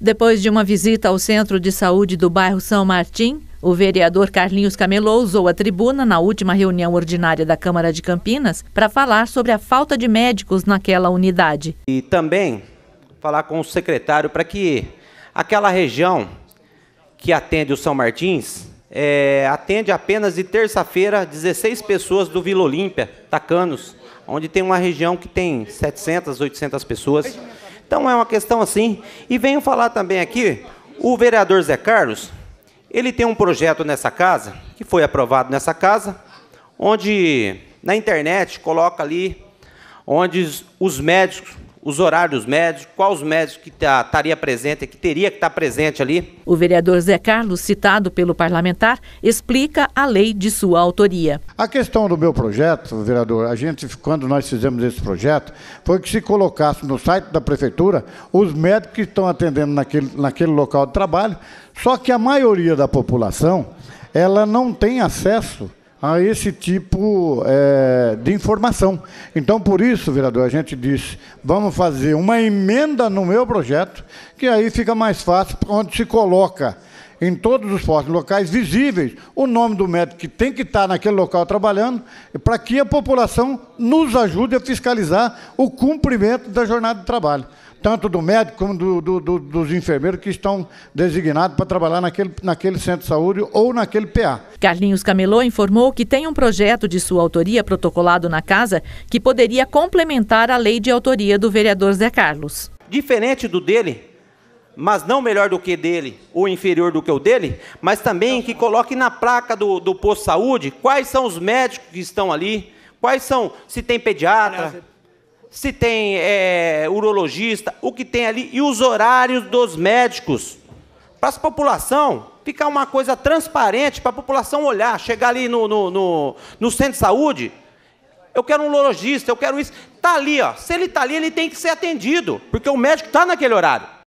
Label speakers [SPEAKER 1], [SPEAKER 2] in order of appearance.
[SPEAKER 1] Depois de uma visita ao centro de saúde do bairro São Martim, o vereador Carlinhos Camelô usou a tribuna na última reunião ordinária da Câmara de Campinas para falar sobre a falta de médicos naquela unidade.
[SPEAKER 2] E também falar com o secretário para que aquela região que atende o São Martins é, atende apenas de terça-feira 16 pessoas do Vila Olímpia, Tacanos, onde tem uma região que tem 700, 800 pessoas. Então é uma questão assim. E venho falar também aqui, o vereador Zé Carlos, ele tem um projeto nessa casa, que foi aprovado nessa casa, onde na internet coloca ali onde os médicos os horários médicos, quais os médicos que tá, estaria presente, que teria que estar tá presente ali.
[SPEAKER 1] O vereador Zé Carlos, citado pelo parlamentar, explica a lei de sua autoria.
[SPEAKER 3] A questão do meu projeto, vereador, a gente, quando nós fizemos esse projeto, foi que se colocasse no site da prefeitura os médicos que estão atendendo naquele, naquele local de trabalho, só que a maioria da população, ela não tem acesso a esse tipo é, de informação. Então, por isso, vereador, a gente disse, vamos fazer uma emenda no meu projeto, que aí fica mais fácil, onde se coloca em todos os postos locais visíveis o nome do médico que tem que estar naquele local trabalhando, para que a população nos ajude a fiscalizar o cumprimento da jornada de trabalho tanto do médico como do, do, do, dos enfermeiros que estão designados para trabalhar naquele, naquele centro de saúde ou naquele PA.
[SPEAKER 1] Carlinhos Camelô informou que tem um projeto de sua autoria protocolado na casa que poderia complementar a lei de autoria do vereador Zé Carlos.
[SPEAKER 2] Diferente do dele, mas não melhor do que dele ou inferior do que o dele, mas também que coloque na placa do, do posto de saúde quais são os médicos que estão ali, quais são, se tem pediatra se tem é, urologista, o que tem ali e os horários dos médicos. Para a população ficar uma coisa transparente, para a população olhar, chegar ali no, no, no, no centro de saúde, eu quero um urologista, eu quero isso. Está ali, ó. se ele está ali, ele tem que ser atendido, porque o médico está naquele horário.